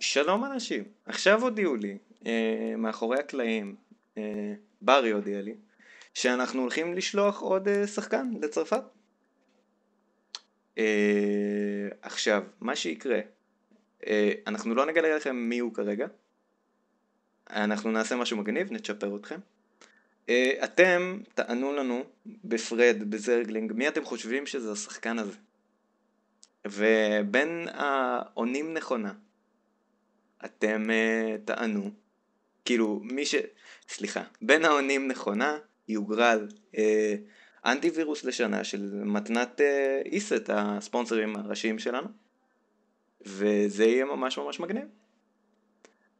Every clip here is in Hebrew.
שלום אנשים, עכשיו הודיעו לי, אה, מאחורי הקלעים, אה, ברי הודיע לי, שאנחנו הולכים לשלוח עוד אה, שחקן לצרפת. אה, עכשיו, מה שיקרה, אה, אנחנו לא נגלה לכם מי הוא כרגע, אנחנו נעשה משהו מגניב, נצ'פר אתכם. אה, אתם תענו לנו בפרד, בזרגלינג, מי אתם חושבים שזה השחקן הזה? ובין העונים נכונה אתם uh, טענו, כאילו, מי ש... סליחה, בין העונים נכונה יוגרל uh, אנטיווירוס לשנה של מתנת uh, אה, איסט, e e הספונסרים הראשיים שלנו, וזה יהיה ממש ממש מגניב.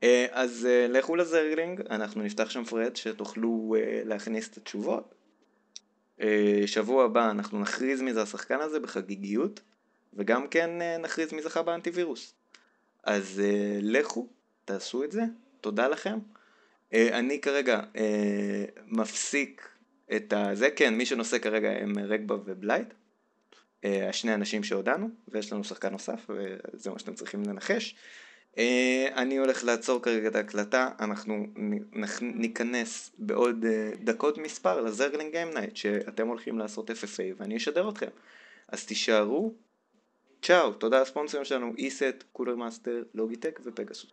Uh, אז uh, לכו לזרלינג, אנחנו נפתח שם פרד שתוכלו uh, להכניס את התשובות. Uh, שבוע הבא אנחנו נכריז מי זה השחקן הזה בחגיגיות, וגם כן uh, נכריז מי זכה באנטיווירוס. אז uh, לכו, תעשו את זה, תודה לכם. Uh, אני כרגע uh, מפסיק את ה... זה כן, מי שנושא כרגע הם רגבה ובלייט, uh, השני אנשים שהודענו, ויש לנו שחקן נוסף, וזה מה שאתם צריכים לנחש. Uh, אני הולך לעצור כרגע את ההקלטה, אנחנו נכ... ניכנס בעוד uh, דקות מספר לזרגלינג גיימנייט, שאתם הולכים לעשות FFA ואני אשדר אתכם. אז תישארו צ'או, תודה לספונסרים שלנו, ESET, קולר מאסטר, לוגיטק ופגסוס.